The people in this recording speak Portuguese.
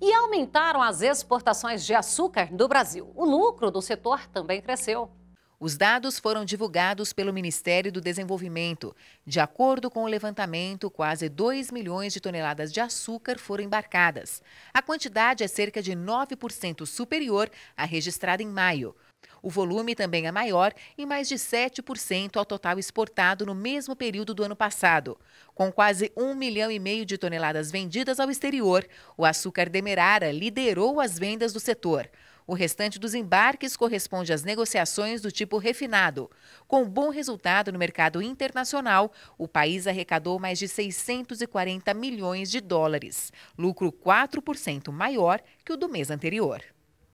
e aumentaram as exportações de açúcar do Brasil. O lucro do setor também cresceu. Os dados foram divulgados pelo Ministério do Desenvolvimento. De acordo com o levantamento, quase 2 milhões de toneladas de açúcar foram embarcadas. A quantidade é cerca de 9% superior à registrada em maio. O volume também é maior, em mais de 7% ao total exportado no mesmo período do ano passado. Com quase 1 milhão e meio de toneladas vendidas ao exterior, o açúcar demerara liderou as vendas do setor. O restante dos embarques corresponde às negociações do tipo refinado. Com bom resultado no mercado internacional, o país arrecadou mais de 640 milhões de dólares, lucro 4% maior que o do mês anterior.